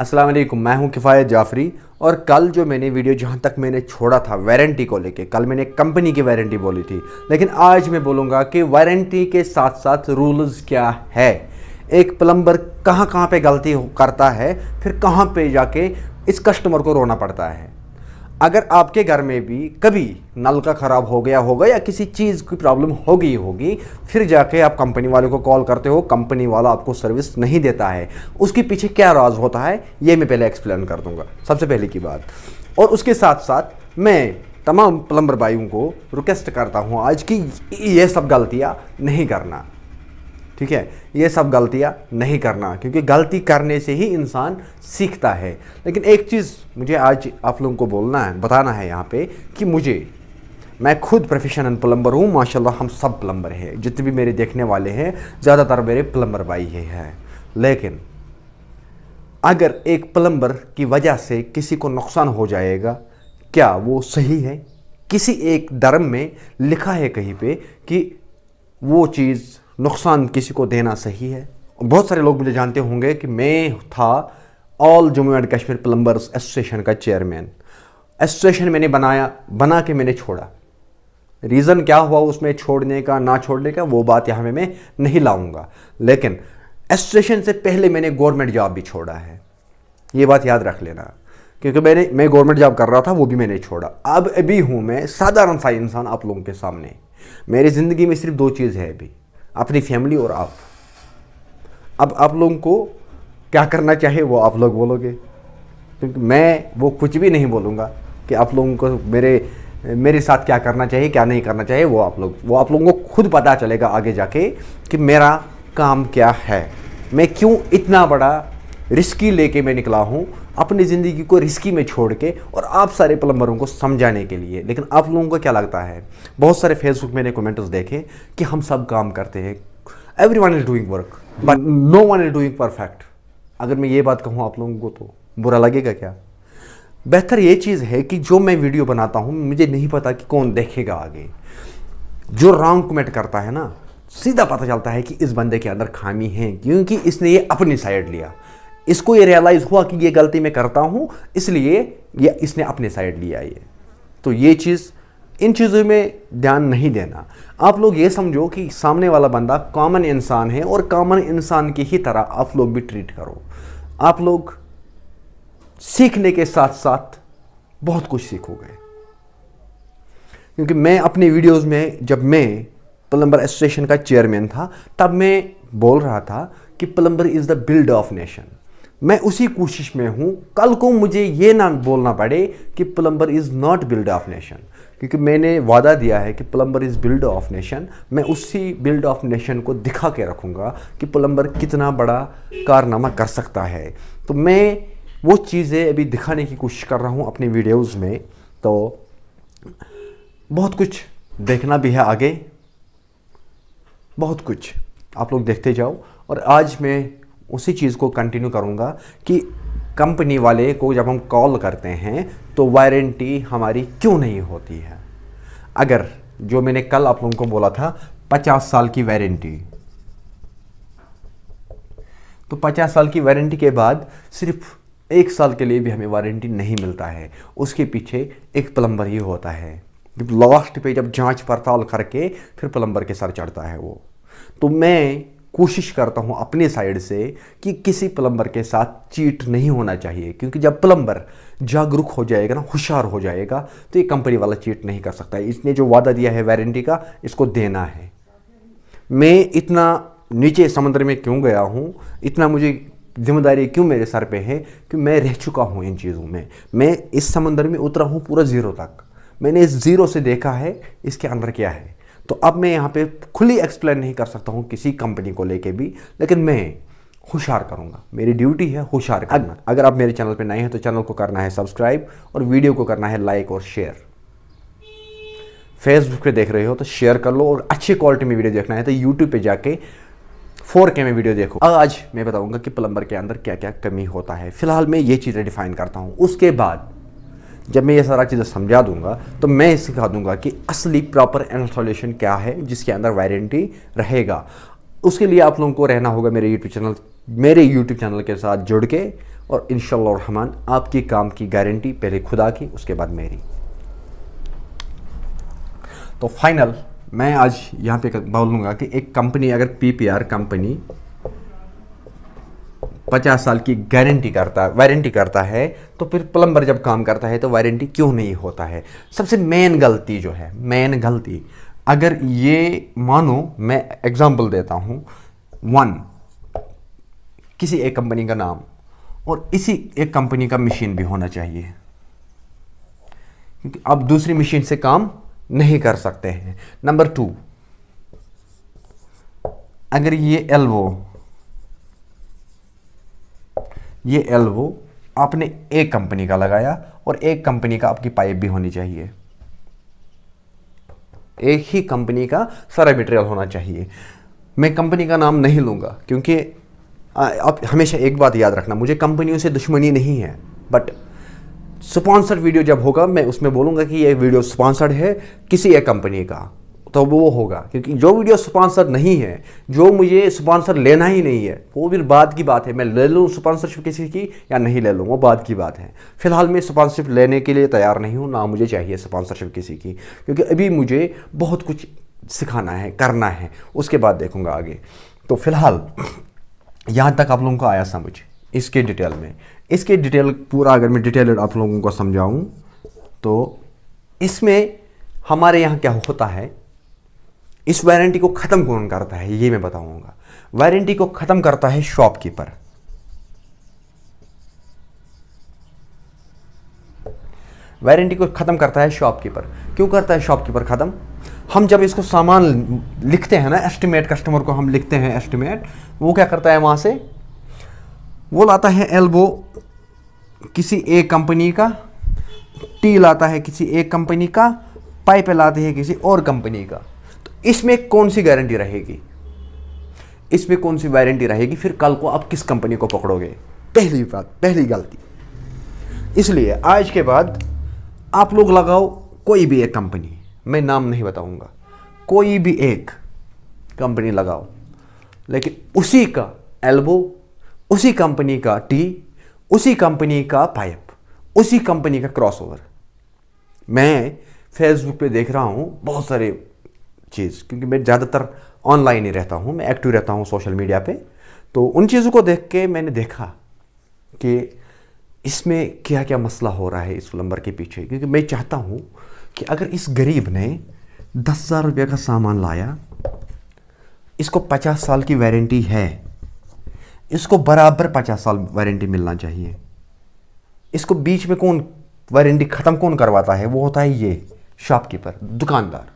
अस्सलाम वालेकुम मैं हूं किफ़ायत जाफरी और कल जो मैंने वीडियो जहां तक मैंने छोड़ा था वारंटी को लेके कल मैंने कंपनी की वारंटी बोली थी लेकिन आज मैं बोलूँगा कि वारंटी के साथ साथ रूल्स क्या है एक प्लम्बर कहाँ कहाँ पे गलती करता है फिर कहाँ पे जाके इस कस्टमर को रोना पड़ता है अगर आपके घर में भी कभी नल का ख़राब हो गया होगा या किसी चीज़ की प्रॉब्लम हो गई होगी फिर जाके आप कंपनी वाले को कॉल करते हो कंपनी वाला आपको सर्विस नहीं देता है उसके पीछे क्या राज होता है ये मैं पहले एक्सप्लेन कर दूंगा सबसे पहले की बात और उसके साथ साथ मैं तमाम प्लम्बर भाइयों को रिक्वेस्ट करता हूँ आज की ये सब गलतियाँ नहीं करना ठीक है ये सब गलतियाँ नहीं करना क्योंकि गलती करने से ही इंसान सीखता है लेकिन एक चीज़ मुझे आज आप लोगों को बोलना है बताना है यहाँ पे कि मुझे मैं खुद प्रोफेशनल प्लम्बर हूँ माशा हम सब प्लम्बर हैं जितने भी मेरे देखने वाले हैं ज़्यादातर मेरे प्लम्बर भाई ही हैं लेकिन अगर एक प्लम्बर की वजह से किसी को नुकसान हो जाएगा क्या वो सही है किसी एक धर्म में लिखा है कहीं पे कि वो चीज़ नुकसान किसी को देना सही है बहुत सारे लोग मुझे जानते होंगे कि मैं था all Jammu and Kashmir plumbers association का चेयरमैन एसोसिएशन मैंने बनाया बना के मैंने छोड़ा रीज़न क्या हुआ उसमें छोड़ने का ना छोड़ने का वो बात यहाँ में मैं नहीं लाऊंगा लेकिन एसोसिएशन से पहले मैंने गवर्नमेंट जॉब भी छोड़ा है ये बात याद रख लेना क्योंकि मैंने मैं गवर्नमेंट जॉब कर रहा था वो भी मैंने छोड़ा अब अभी हूँ मैं साधारण सा इंसान आप लोगों के सामने मेरी ज़िंदगी में सिर्फ दो चीज़ है अभी अपनी फैमिली और आप अब आप लोगों को क्या करना चाहिए वो आप लोग बोलोगे क्योंकि मैं वो कुछ भी नहीं बोलूँगा कि आप लोगों को मेरे मेरे साथ क्या करना चाहिए क्या नहीं करना चाहिए वो आप लोग वो आप लोगों को खुद पता चलेगा आगे जाके कि मेरा काम क्या है मैं क्यों इतना बड़ा रिस्की लेके मैं निकला हूँ अपनी ज़िंदगी को रिस्की में छोड़ के और आप सारे प्लम्बरों को समझाने के लिए लेकिन आप लोगों को क्या लगता है बहुत सारे फेसबुक मैंने कमेंट्स देखे कि हम सब काम करते हैं everyone is doing work but no one is doing perfect अगर मैं ये बात कहूँ आप लोगों को तो बुरा लगेगा क्या बेहतर ये चीज़ है कि जो मैं वीडियो बनाता हूँ मुझे नहीं पता कि कौन देखेगा आगे जो रॉन्ग कमेंट करता है ना सीधा पता चलता है कि इस बंदे के अंदर खामी है क्योंकि इसने ये अपनी साइड लिया इसको ये रियलाइज़ हुआ कि ये गलती मैं करता हूँ इसलिए ये इसने अपने साइड लिया ये तो ये चीज़ इन चीज़ों में ध्यान नहीं देना आप लोग ये समझो कि सामने वाला बंदा कॉमन इंसान है और कॉमन इंसान की ही तरह आप लोग भी ट्रीट करो आप लोग सीखने के साथ साथ बहुत कुछ सीखोगे क्योंकि मैं अपनी वीडियोस में जब मैं प्लम्बर एसोसिएशन का चेयरमैन था तब मैं बोल रहा था कि plumber is the build of nation मैं उसी कोशिश में हूँ कल को मुझे ये ना बोलना पड़े कि plumber is not build of nation क्योंकि मैंने वादा दिया है कि plumber is build of nation मैं उसी बिल्ड ऑफ नेशन को दिखा के रखूँगा कि प्लम्बर कितना बड़ा कारनामा कर सकता है तो मैं वो चीज़ें अभी दिखाने की कोशिश कर रहा हूँ अपनी वीडियोज़ में तो बहुत कुछ देखना भी है आगे बहुत कुछ आप लोग देखते जाओ और आज मैं उसी चीज़ को कंटिन्यू करूँगा कि कंपनी वाले को जब हम कॉल करते हैं तो वारंटी हमारी क्यों नहीं होती है अगर जो मैंने कल आप लोगों को बोला था पचास साल की वारंटी तो पचास साल की वारंटी के बाद सिर्फ एक साल के लिए भी हमें वारंटी नहीं मिलता है उसके पीछे एक प्लम्बर ही होता है लास्ट पे जब जांच पड़ताल करके फिर प्लम्बर के सर चढ़ता है वो तो मैं कोशिश करता हूँ अपने साइड से कि किसी प्लम्बर के साथ चीट नहीं होना चाहिए क्योंकि जब प्लम्बर जागरूक हो जाएगा ना होशियार हो जाएगा तो ये कंपनी वाला चीट नहीं कर सकता है इसने जो वादा दिया है वारंटी का इसको देना है मैं इतना नीचे समंदर में क्यों गया हूँ इतना मुझे जिम्मेदारी क्यों मेरे सर पे है कि मैं रह चुका हूँ इन चीज़ों में मैं इस समंदर में उतरा हूँ पूरा ज़ीरो तक मैंने इस ज़ीरो से देखा है इसके अंदर क्या है तो अब मैं यहाँ पे खुली एक्सप्लेन नहीं कर सकता हूँ किसी कंपनी को लेके भी लेकिन मैं होशियार करूँगा मेरी ड्यूटी है होशियार करना अगर आप मेरे चैनल पे नए हैं तो चैनल को करना है सब्सक्राइब और वीडियो को करना है लाइक और शेयर फेसबुक पे देख रहे हो तो शेयर कर लो और अच्छी क्वालिटी में वीडियो देखना है तो यूट्यूब पर जाके फोर के में वीडियो देखो आज मैं बताऊंगा कि प्लम्बर के अंदर क्या क्या कमी होता है फिलहाल मैं ये चीज़ें डिफाइन करता हूँ उसके बाद जब मैं ये सारा चीज़ें समझा दूंगा तो मैं ये सिखा दूंगा कि असली प्रॉपर इंस्टॉलेशन क्या है जिसके अंदर वारंटी रहेगा उसके लिए आप लोगों को रहना होगा मेरे यूट्यूब चैनल मेरे यूट्यूब चैनल के साथ जुड़ के और इन रहमान आपके काम की गारंटी पहले खुदा की उसके बाद मेरी तो फाइनल मैं आज यहाँ पे बोलूँगा कि एक कंपनी अगर पी कंपनी पचास साल की गारंटी करता वारंटी करता है तो फिर प्लम्बर जब काम करता है तो वारंटी क्यों नहीं होता है सबसे मेन गलती जो है मेन गलती अगर ये मानो मैं एग्ज़ाम्पल देता हूँ वन किसी एक कंपनी का नाम और इसी एक कंपनी का मशीन भी होना चाहिए क्योंकि आप दूसरी मशीन से काम नहीं कर सकते हैं नंबर टू अगर ये एल्वो ये एल्वो आपने एक कंपनी का लगाया और एक कंपनी का आपकी पाइप भी होनी चाहिए एक ही कंपनी का सारा मटेरियल होना चाहिए मैं कंपनी का नाम नहीं लूँगा क्योंकि आप हमेशा एक बात याद रखना मुझे कंपनियों से दुश्मनी नहीं है बट स्पॉन्सर्ड वीडियो जब होगा मैं उसमें बोलूँगा कि ये वीडियो स्पॉन्सर्ड है किसी एक कंपनी का तो वो होगा क्योंकि जो वीडियो स्पॉन्सर नहीं है जो मुझे स्पॉन्सर लेना ही नहीं है वो फिर बाद की बात है मैं ले लूँ स्पॉन्सरशिप किसी की या नहीं ले लूँ वो बाद की बात है फिलहाल मैं स्पॉन्सरशिप लेने के लिए तैयार नहीं हूँ ना मुझे चाहिए स्पॉन्सरशिप किसी की क्योंकि अभी मुझे बहुत कुछ सिखाना है करना है उसके बाद देखूँगा आगे तो फिलहाल यहाँ तक आप लोगों को आया समझ इसके डिटेल में इसके डिटेल पूरा अगर मैं डिटेल आप लोगों को समझाऊँ तो इसमें हमारे यहाँ क्या होता है इस वारंटी को ख़त्म कौन करता है ये मैं बताऊंगा वारंटी को ख़त्म करता है शॉपकीपर वारंटी को ख़त्म करता है शॉपकीपर क्यों करता है शॉपकीपर ख़त्म हम जब इसको सामान लिखते हैं ना एस्टिमेट कस्टमर को हम लिखते हैं एस्टिमेट वो क्या करता है वहां से वो लाता है एल्बो किसी एक कंपनी का टी लाता है किसी एक कंपनी का पाइप लाती है किसी और कंपनी का इसमें कौन सी गारंटी रहेगी इसमें कौन सी वारंटी रहेगी फिर कल को आप किस कंपनी को पकड़ोगे पहली बात पहली गलती इसलिए आज के बाद आप लोग लगाओ कोई भी एक कंपनी मैं नाम नहीं बताऊंगा कोई भी एक कंपनी लगाओ लेकिन उसी का एल्बो उसी कंपनी का टी उसी कंपनी का पाइप उसी कंपनी का क्रॉसओवर मैं फेसबुक पे देख रहा हूँ बहुत सारे चीज़ क्योंकि मैं ज़्यादातर ऑनलाइन ही रहता हूँ मैं एक्टिव रहता हूँ सोशल मीडिया पे तो उन चीज़ों को देख के मैंने देखा कि इसमें क्या क्या मसला हो रहा है इस नंबर के पीछे क्योंकि मैं चाहता हूँ कि अगर इस गरीब ने दस हज़ार रुपये का सामान लाया इसको पचास साल की वारंटी है इसको बराबर पचास साल वारंटी मिलना चाहिए इसको बीच में कौन वारंटी ख़त्म कौन करवाता है वो होता है ये शॉपकीपर दुकानदार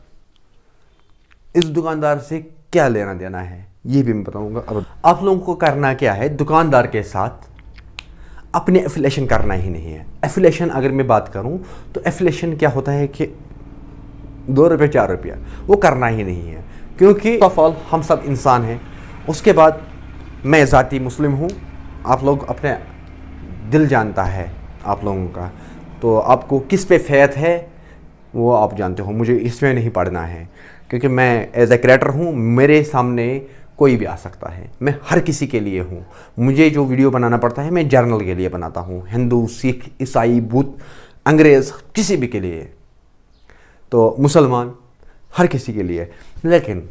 इस दुकानदार से क्या लेना देना है ये भी मैं बताऊंगा अब आप लोगों को करना क्या है दुकानदार के साथ अपने एफिलेशन करना ही नहीं है एफिलेशन अगर मैं बात करूं तो एफिलेशन क्या होता है कि दो रुपये चार रुपया वो करना ही नहीं है क्योंकि फॉल हम सब इंसान हैं उसके बाद मैं ज़ाती मुस्लिम हूँ आप लोग अपने दिल जानता है आप लोगों का तो आपको किस पे फैत है वो आप जानते हो मुझे इसमें नहीं पढ़ना है क्योंकि मैं एज ए क्रिएटर हूँ मेरे सामने कोई भी आ सकता है मैं हर किसी के लिए हूँ मुझे जो वीडियो बनाना पड़ता है मैं जर्नल के लिए बनाता हूँ हिंदू सिख ईसाई बुद्ध अंग्रेज़ किसी भी के लिए तो मुसलमान हर किसी के लिए लेकिन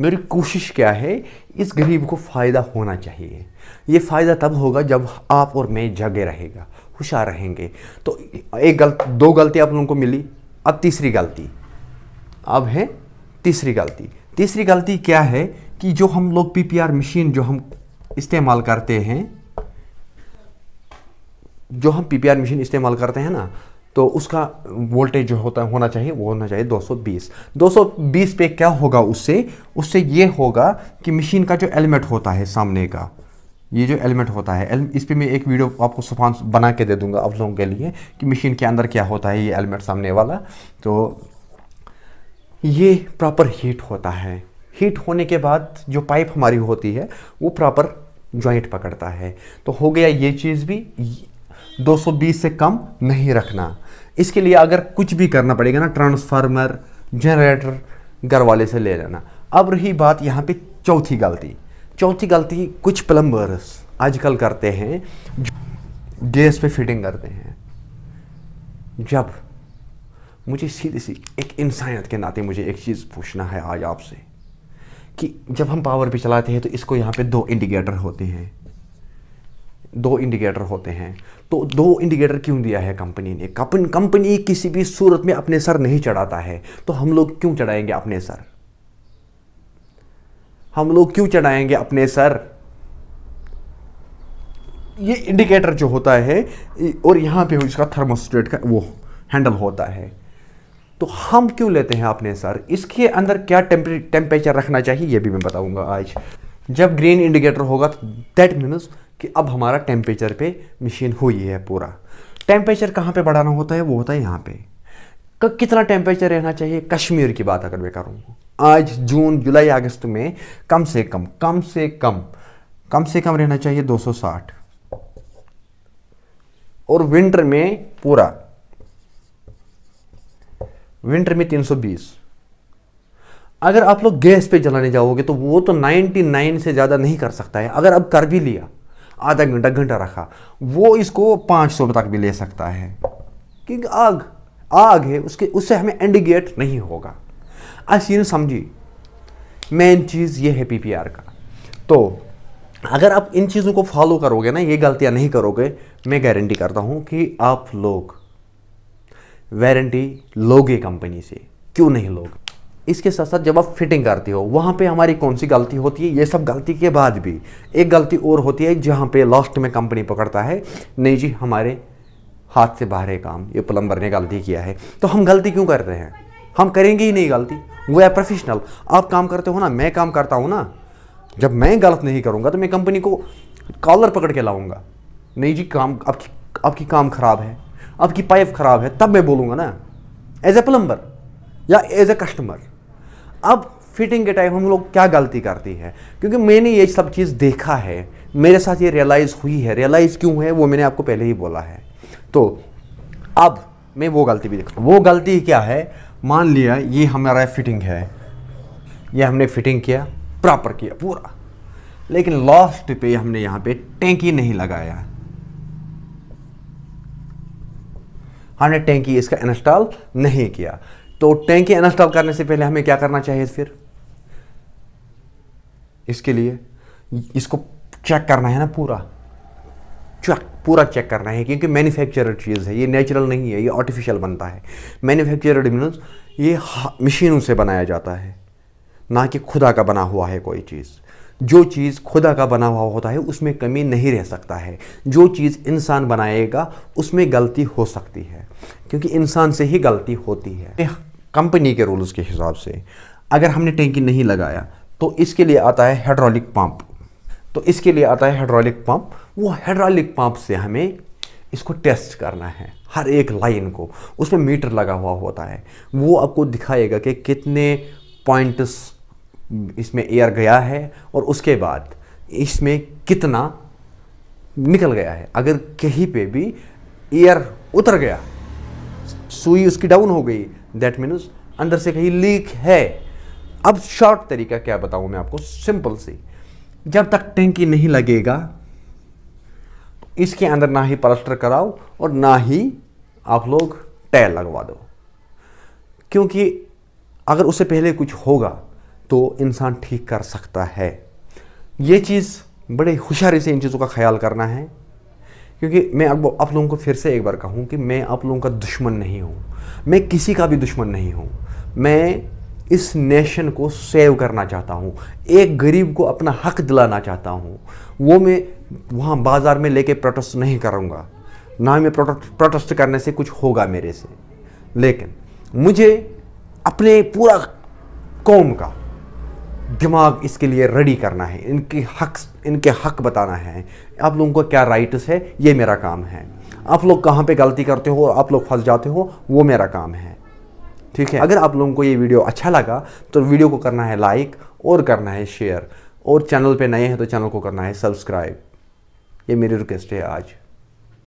मेरी कोशिश क्या है इस गरीब को फ़ायदा होना चाहिए ये फ़ायदा तब होगा जब आप और मैं जगे रहेगा होशियार रहेंगे तो एक गलत दो गलती आप लोगों को मिली अब तीसरी गलती अब है तीसरी गलती तीसरी गलती क्या है कि जो हम लोग पीपीआर मशीन जो हम इस्तेमाल करते हैं जो हम पीपीआर मशीन इस्तेमाल करते हैं ना तो उसका वोल्टेज जो होता होना चाहिए वो होना चाहिए 220 220 पे क्या होगा उससे उससे ये होगा कि मशीन का जो एलिमेंट होता है सामने का ये जो एलिमेंट होता है इस पर मैं एक वीडियो आपको सुफान बना के दे दूंगा आप लोगों के लिए कि मशीन के अंदर क्या होता है ये एलिमेंट सामने वाला तो ये प्रॉपर हीट होता है हीट होने के बाद जो पाइप हमारी होती है वो प्रॉपर ज्वाइंट पकड़ता है तो हो गया ये चीज़ भी 220 से कम नहीं रखना इसके लिए अगर कुछ भी करना पड़ेगा ना ट्रांसफार्मर जनरेटर घर वाले से ले लेना अब रही बात यहाँ पे चौथी गलती चौथी गलती कुछ प्लम्बर्स आजकल करते हैं गैस पे फिटिंग करते हैं जब मुझे सीधे सी एक इंसानियत के नाते मुझे एक चीज़ पूछना है आज आपसे कि जब हम पावर पे चलाते हैं तो इसको यहाँ पे दो इंडिकेटर होते हैं दो इंडिकेटर होते हैं तो दो इंडिकेटर क्यों दिया है कंपनी ने कंपनी किसी भी सूरत में अपने सर नहीं चढ़ाता है तो हम लोग क्यों चढ़ाएंगे अपने सर हम लोग क्यों चढ़ाएंगे अपने सर ये इंडिकेटर जो होता है और यहां पे इसका थर्मोस्टेट का वो हैंडल होता है तो हम क्यों लेते हैं आपने सर इसके अंदर क्या टेम्परेचर रखना चाहिए ये भी मैं बताऊंगा आज जब ग्रीन इंडिकेटर होगा दैट तो मीन्स कि अब हमारा टेम्परेचर पे मशीन हुई है पूरा टेम्परेचर कहाँ पे बढ़ाना होता है वो होता है यहाँ पे कितना टेम्परेचर रहना चाहिए कश्मीर की बात अगर मैं करूँ आज जून जुलाई अगस्त में कम से कम कम से कम कम से कम रहना चाहिए 260 और विंटर में पूरा विंटर में 320 अगर आप लोग गैस पे जलाने जाओगे तो वो तो 99 से ज़्यादा नहीं कर सकता है अगर अब कर भी लिया आधा घंटा घंटा रखा वो इसको 500 तक भी ले सकता है क्योंकि आग आग है उसके उससे हमें इंडिकेट नहीं होगा असील समझी मेन चीज़ ये है पीपीआर का तो अगर आप इन चीज़ों को फॉलो करोगे ना ये गलतियाँ नहीं करोगे मैं गारंटी करता हूँ कि आप लोग वारंटी लोगे कंपनी से क्यों नहीं लोग इसके साथ साथ जब आप फिटिंग करते हो वहाँ पे हमारी कौन सी गलती होती है ये सब गलती के बाद भी एक गलती और होती है जहाँ पे लास्ट में कंपनी पकड़ता है नहीं जी हमारे हाथ से बाहर है काम ये प्लम्बर ने गलती किया है तो हम गलती क्यों कर रहे हैं हम करेंगे ही नहीं गलती वो है प्रोफेशनल आप काम करते हो ना मैं काम करता हूँ ना जब मैं गलत नहीं करूँगा तो मैं कंपनी को कॉलर पकड़ के लाऊंगा नहीं जी काम आपकी आपकी काम ख़राब है आपकी पाइप ख़राब है तब मैं बोलूँगा ना एज ए प्लम्बर या एज ए कस्टमर अब फिटिंग के टाइम हम लोग क्या गलती करती है क्योंकि मैंने ये सब चीज़ देखा है मेरे साथ ये रियलाइज़ हुई है रियलाइज़ क्यों है वो मैंने आपको पहले ही बोला है तो अब मैं वो गलती भी देखता वो गलती क्या है मान लिया ये हमारा फिटिंग है ये हमने फिटिंग किया प्रॉपर किया पूरा लेकिन लास्ट पे हमने यहाँ पे टैंकी नहीं लगाया हमने टैंकी इसका इंस्टॉल नहीं किया तो टैंकी इंस्टॉल करने से पहले हमें क्या करना चाहिए फिर इसके लिए इसको चेक करना है ना पूरा चेक पूरा चेक करना है क्योंकि मैन्युफैक्चरड चीज़ है ये नेचुरल नहीं है ये आर्टिफिशियल बनता है मैन्युफैक्चरड मीनस ये मशीनों से बनाया जाता है ना कि खुदा का बना हुआ है कोई चीज़ जो चीज़ खुदा का बना हुआ होता है उसमें कमी नहीं रह सकता है जो चीज़ इंसान बनाएगा उसमें गलती हो सकती है क्योंकि इंसान से ही गलती होती है कंपनी के रूल्स के हिसाब से अगर हमने टेंकी नहीं लगाया तो इसके लिए आता है हाइड्रोलिक पंप तो इसके लिए आता है हाइड्रोलिक पंप वो हाइड्रोलिक पंप से हमें इसको टेस्ट करना है हर एक लाइन को उसमें मीटर लगा हुआ होता है वो आपको दिखाएगा कि कितने पॉइंट्स इसमें एयर गया है और उसके बाद इसमें कितना निकल गया है अगर कहीं पे भी एयर उतर गया सुई उसकी डाउन हो गई दैट मीन्स अंदर से कहीं लीक है अब शॉर्ट तरीका क्या बताऊं मैं आपको सिंपल सी जब तक टैंकी नहीं लगेगा इसके अंदर ना ही प्लास्टर कराओ और ना ही आप लोग टैर लगवा दो क्योंकि अगर उससे पहले कुछ होगा तो इंसान ठीक कर सकता है ये चीज़ बड़े होशियारी से इन चीज़ों का ख्याल करना है क्योंकि मैं अब आप लोगों को फिर से एक बार कहूँ कि मैं आप लोगों का दुश्मन नहीं हूँ मैं किसी का भी दुश्मन नहीं हूँ मैं इस नेशन को सेव करना चाहता हूँ एक गरीब को अपना हक दिलाना चाहता हूँ वो मैं वहाँ बाज़ार में लेके प्रोटेस्ट नहीं करूँगा ना मैं प्रोटेस्ट करने से कुछ होगा मेरे से लेकिन मुझे अपने पूरा कौम का दिमाग इसके लिए रेडी करना है इनके हक इनके हक बताना है आप लोगों को क्या राइट्स है ये मेरा काम है आप लोग कहाँ पे गलती करते हो और आप लोग फंस जाते हो वो मेरा काम है ठीक है अगर आप लोगों को ये वीडियो अच्छा लगा तो वीडियो को करना है लाइक और करना है शेयर और चैनल पे नए हैं तो चैनल को करना है सब्सक्राइब ये मेरी रिक्वेस्ट है आज